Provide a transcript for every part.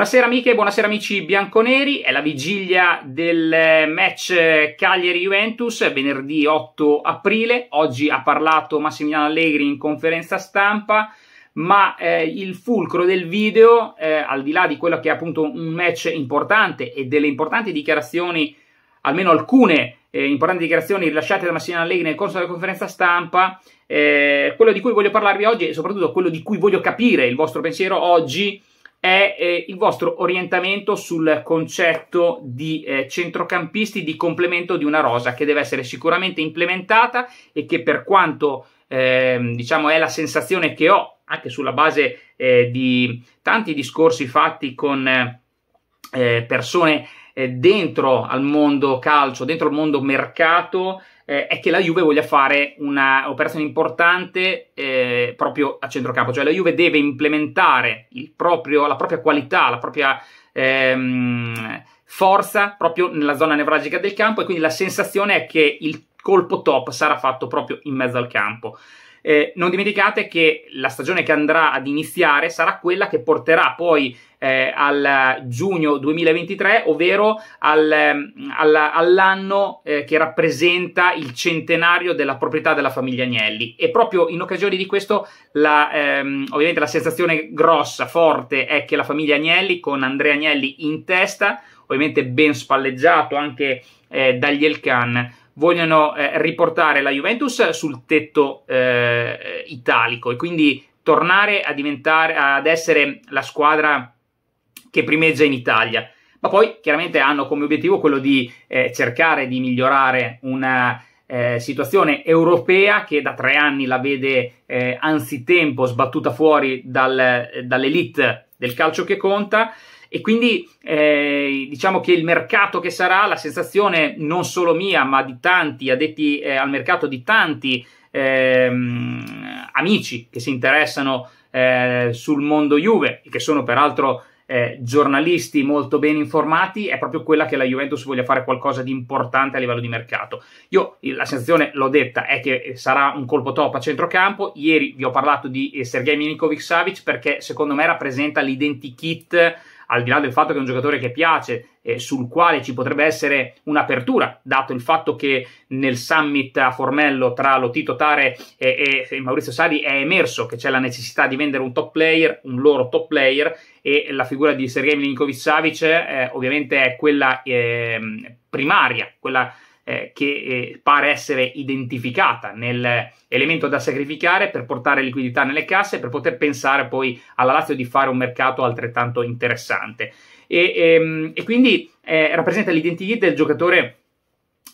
Buonasera amiche, buonasera amici bianconeri, è la vigilia del eh, match Cagliari-Juventus, venerdì 8 aprile, oggi ha parlato Massimiliano Allegri in conferenza stampa, ma eh, il fulcro del video, eh, al di là di quello che è appunto un match importante e delle importanti dichiarazioni, almeno alcune eh, importanti dichiarazioni rilasciate da Massimiliano Allegri nel corso della conferenza stampa, eh, quello di cui voglio parlarvi oggi e soprattutto quello di cui voglio capire il vostro pensiero oggi, è è eh, il vostro orientamento sul concetto di eh, centrocampisti di complemento di una rosa che deve essere sicuramente implementata e che per quanto eh, diciamo è la sensazione che ho anche sulla base eh, di tanti discorsi fatti con eh, persone eh, dentro al mondo calcio, dentro al mondo mercato, eh, è che la Juve voglia fare un'operazione importante eh, proprio a centrocampo, cioè la Juve deve implementare proprio, la propria qualità, la propria ehm, forza proprio nella zona nevralgica del campo e quindi la sensazione è che il colpo top sarà fatto proprio in mezzo al campo. Eh, non dimenticate che la stagione che andrà ad iniziare sarà quella che porterà poi eh, al giugno 2023, ovvero al, mm, al, all'anno eh, che rappresenta il centenario della proprietà della famiglia Agnelli. E proprio in occasione di questo, la, ehm, ovviamente la sensazione grossa, forte, è che la famiglia Agnelli, con Andrea Agnelli in testa, ovviamente ben spalleggiato anche eh, dagli Elkan, vogliono eh, riportare la Juventus sul tetto eh, italico e quindi tornare a diventare, ad essere la squadra che primeggia in Italia. Ma poi chiaramente hanno come obiettivo quello di eh, cercare di migliorare una eh, situazione europea che da tre anni la vede eh, anzitempo sbattuta fuori dal, dall'elite del calcio che conta e quindi eh, diciamo che il mercato che sarà, la sensazione non solo mia, ma di tanti addetti eh, al mercato, di tanti ehm, amici che si interessano eh, sul mondo Juve, che sono peraltro eh, giornalisti molto ben informati, è proprio quella che la Juventus voglia fare qualcosa di importante a livello di mercato. Io la sensazione, l'ho detta, è che sarà un colpo top a centrocampo. Ieri vi ho parlato di eh, Sergei Milinkovic-Savic perché secondo me rappresenta l'identikit al di là del fatto che è un giocatore che piace, eh, sul quale ci potrebbe essere un'apertura, dato il fatto che nel summit a Formello tra Lotito Tare e, e, e Maurizio Sari è emerso che c'è la necessità di vendere un top player, un loro top player, e la figura di Sergei Milinkovic-Savic eh, ovviamente è quella eh, primaria, quella eh, che eh, pare essere identificata nell'elemento da sacrificare per portare liquidità nelle casse per poter pensare poi alla Lazio di fare un mercato altrettanto interessante. E, ehm, e quindi eh, rappresenta l'identità del giocatore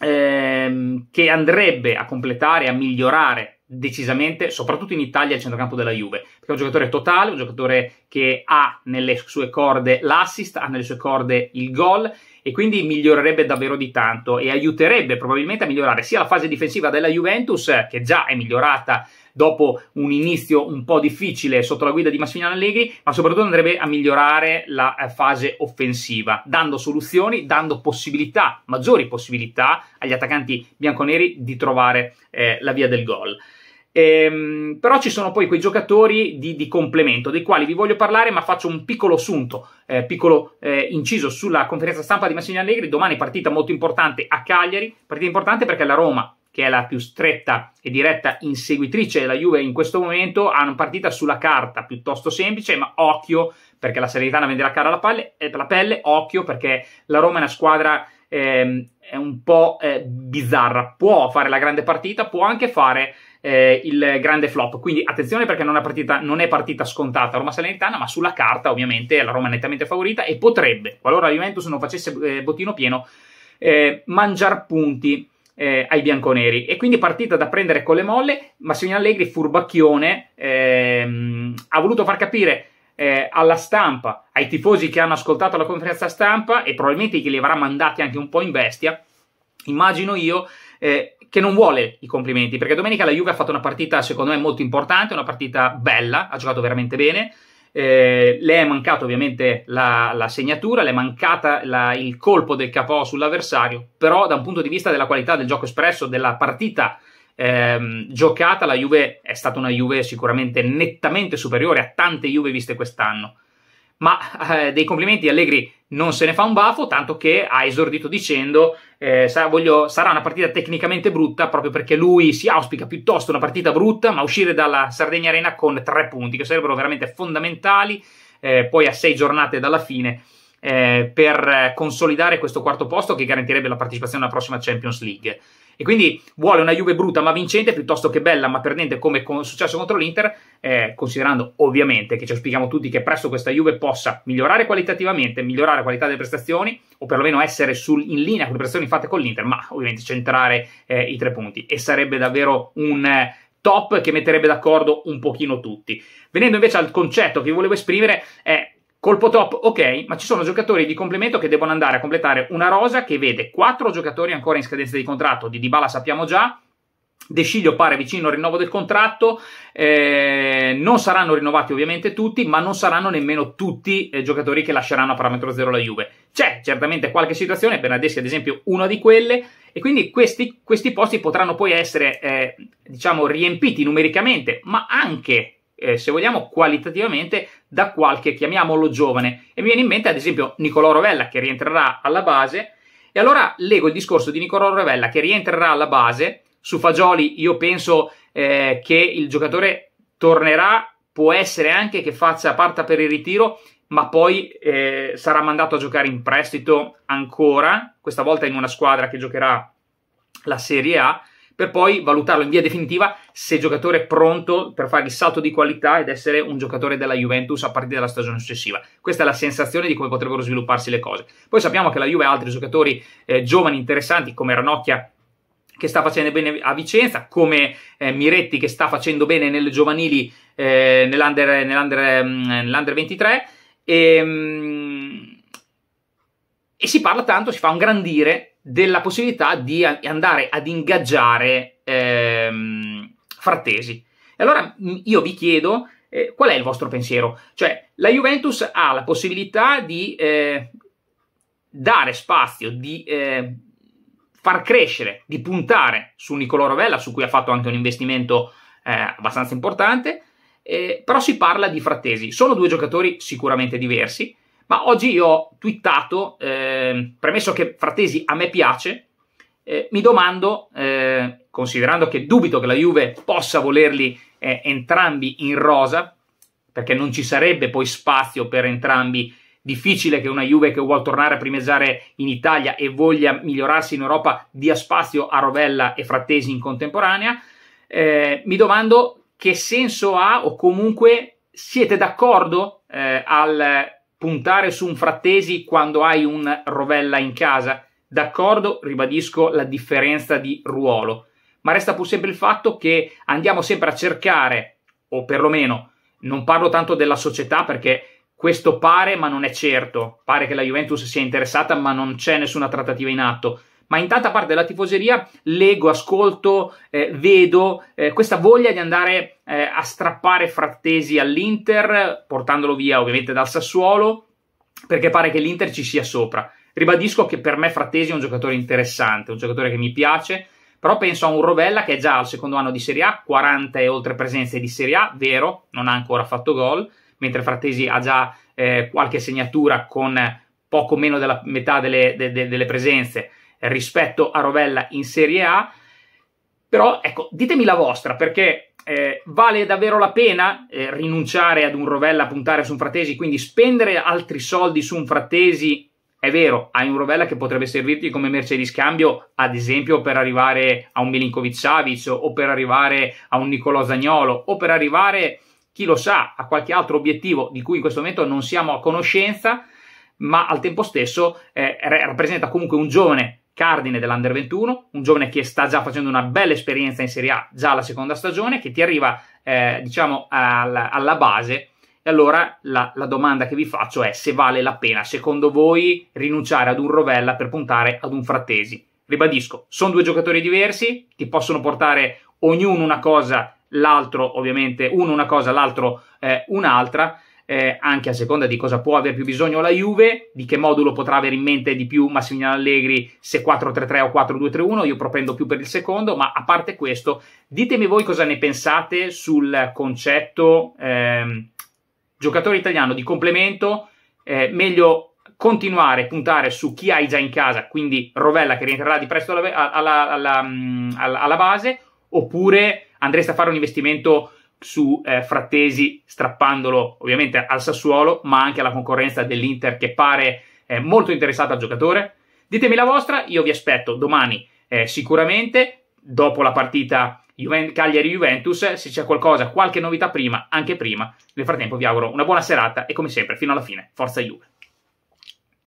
ehm, che andrebbe a completare, a migliorare decisamente, soprattutto in Italia, il centrocampo della Juve, perché è un giocatore totale, un giocatore che ha nelle sue corde l'assist, ha nelle sue corde il gol e quindi migliorerebbe davvero di tanto e aiuterebbe probabilmente a migliorare sia la fase difensiva della Juventus, che già è migliorata dopo un inizio un po' difficile sotto la guida di Massimiliano Allegri, ma soprattutto andrebbe a migliorare la eh, fase offensiva, dando soluzioni, dando possibilità, maggiori possibilità agli attaccanti bianconeri di trovare eh, la via del gol. Ehm, però ci sono poi quei giocatori di, di, complemento, dei quali vi voglio parlare, ma faccio un piccolo assunto, eh, piccolo eh, inciso sulla conferenza stampa di Massimiliano Allegri. Domani partita molto importante a Cagliari, partita importante perché la Roma che è la più stretta e diretta inseguitrice della Juve in questo momento, ha una partita sulla carta piuttosto semplice, ma occhio perché la Salernitana venderà cara la, pelle, eh, la pelle occhio perché la Roma è una squadra eh, è un po' eh, bizzarra. Può fare la grande partita, può anche fare eh, il grande flop. Quindi attenzione perché non è partita, non è partita scontata Roma Salernitana, ma sulla carta ovviamente la Roma è nettamente favorita e potrebbe, qualora Juventus non facesse eh, bottino pieno, eh, mangiar punti. Eh, ai bianconeri. E quindi partita da prendere con le molle. Massimiliano Allegri, furbacchione, ehm, ha voluto far capire eh, alla stampa, ai tifosi che hanno ascoltato la conferenza stampa e probabilmente che li avrà mandati anche un po' in bestia, immagino io eh, che non vuole i complimenti, perché domenica la Juve ha fatto una partita secondo me molto importante, una partita bella, ha giocato veramente bene, eh, le è mancato ovviamente la, la, segnatura, le è mancata la, il colpo del capo sull'avversario, però da un punto di vista della qualità del gioco espresso, della partita ehm, giocata la Juve è stata una Juve sicuramente nettamente superiore a tante Juve viste quest'anno. Ma eh, dei complimenti Allegri non se ne fa un baffo, tanto che ha esordito dicendo eh, sarà, voglio, sarà una partita tecnicamente brutta, proprio perché lui si auspica piuttosto una partita brutta, ma uscire dalla Sardegna Arena con tre punti, che sarebbero veramente fondamentali, eh, poi a sei giornate dalla fine, eh, per eh, consolidare questo quarto posto che garantirebbe la partecipazione alla prossima Champions League. E quindi vuole una Juve brutta ma vincente piuttosto che bella ma perdente come è successo contro l'Inter, eh, considerando ovviamente che ci auspichiamo tutti che presto questa Juve possa migliorare qualitativamente, migliorare la qualità delle prestazioni o perlomeno essere sul, in linea con le prestazioni fatte con l'Inter, ma ovviamente centrare eh, i tre punti. E sarebbe davvero un... Eh, top che metterebbe d'accordo un pochino tutti. Venendo invece al concetto che volevo esprimere, è eh, Colpo top, ok, ma ci sono giocatori di complemento che devono andare a completare una rosa che vede quattro giocatori ancora in scadenza di contratto, di Dybala sappiamo già, De Sciglio pare vicino al rinnovo del contratto, eh, non saranno rinnovati ovviamente tutti, ma non saranno nemmeno tutti eh, giocatori che lasceranno a parametro zero la Juve. C'è certamente qualche situazione, Bernadeschi ad esempio una di quelle, e quindi questi, questi posti potranno poi essere, eh, diciamo, riempiti numericamente, ma anche eh, se vogliamo, qualitativamente da qualche, chiamiamolo giovane. E mi viene in mente, ad esempio, Nicolò Rovella che rientrerà alla base. E allora leggo il discorso di Nicolò Rovella che rientrerà alla base. Su Fagioli io penso eh, che il giocatore tornerà, può essere anche che faccia parte per il ritiro, ma poi eh, sarà mandato a giocare in prestito ancora, questa volta in una squadra che giocherà la Serie A per poi valutarlo in via definitiva se giocatore è pronto per fare il salto di qualità ed essere un giocatore della Juventus a partire dalla stagione successiva. Questa è la sensazione di come potrebbero svilupparsi le cose. Poi sappiamo che la Juve ha altri giocatori eh, giovani interessanti come Ranocchia che sta facendo bene a Vicenza, come eh, Miretti che sta facendo bene nelle giovanili eh, nell'under, nell'under, mm, nell'under 23 e, ehm, e si parla tanto, si fa un grandire della possibilità di andare ad ingaggiare ehm, frattesi. E allora io vi chiedo eh, qual è il vostro pensiero? Cioè, la Juventus ha la possibilità di eh, dare spazio, di eh, far crescere, di puntare su Nicolò Rovella, su cui ha fatto anche un investimento eh, abbastanza importante, eh, però si parla di frattesi. Sono due giocatori sicuramente diversi, ma oggi io ho twittato, eh, premesso che Frattesi a me piace, eh, mi domando, eh, considerando che dubito che la Juve possa volerli eh, entrambi in rosa, perché non ci sarebbe poi spazio per entrambi. Difficile che una Juve che vuole tornare a primeggiare in Italia e voglia migliorarsi in Europa dia spazio a Rovella e Frattesi in contemporanea. Eh, mi domando che senso ha o comunque siete d'accordo eh, al puntare su un frattesi quando hai un Rovella in casa. D'accordo, ribadisco la differenza di ruolo, ma resta pur sempre il fatto che andiamo sempre a cercare, o perlomeno non parlo tanto della società perché questo pare ma non è certo, pare che la Juventus sia interessata ma non c'è nessuna trattativa in atto, ma in tanta parte della tifoseria leggo, ascolto, eh, vedo eh, questa voglia di andare eh, a strappare Frattesi all'Inter, portandolo via ovviamente dal Sassuolo, perché pare che l'Inter ci sia sopra. Ribadisco che per me Frattesi è un giocatore interessante, un giocatore che mi piace, però penso a un Rovella che è già al secondo anno di Serie A, 40 e oltre presenze di Serie A, vero, non ha ancora fatto gol, mentre Frattesi ha già eh, qualche segnatura con poco meno della metà delle, de, de, delle presenze rispetto a Rovella in Serie A. Però ecco, ditemi la vostra perché eh, vale davvero la pena eh, rinunciare ad un Rovella, a puntare su un Fratesi, quindi spendere altri soldi su un Fratesi. È vero, hai un Rovella che potrebbe servirti come merce di scambio, ad esempio per arrivare a un Milinkovic Savic o per arrivare a un Nicolò Zagnolo o per arrivare, chi lo sa, a qualche altro obiettivo di cui in questo momento non siamo a conoscenza, ma al tempo stesso eh, rappresenta comunque un giovane cardine dell'Under 21, un giovane che sta già facendo una bella esperienza in Serie A, già la seconda stagione, che ti arriva, eh, diciamo, alla, alla base. E allora la, la, domanda che vi faccio è se vale la pena, secondo voi, rinunciare ad un Rovella per puntare ad un Frattesi. Ribadisco, sono due giocatori diversi, ti possono portare ognuno una cosa, l'altro ovviamente, uno una cosa, l'altro eh, un'altra, eh, anche a seconda di cosa può aver più bisogno la Juve, di che modulo potrà avere in mente di più Massimiliano Allegri se 4-3-3 o 4-2-3-1, io propendo più per il secondo, ma a parte questo, ditemi voi cosa ne pensate sul concetto ehm, giocatore italiano di complemento, eh, meglio continuare a puntare su chi hai già in casa, quindi Rovella che rientrerà di presto alla, alla, mm, alla, alla base, oppure andreste a fare un investimento su eh, Frattesi, strappandolo ovviamente al Sassuolo, ma anche alla concorrenza dell'Inter che pare eh, molto interessata al giocatore. Ditemi la vostra, io vi aspetto domani eh, sicuramente, dopo la partita Juven- Cagliari-Juventus, se c'è qualcosa, qualche novità prima, anche prima. Nel frattempo vi auguro una buona serata e come sempre fino alla fine, forza Juve.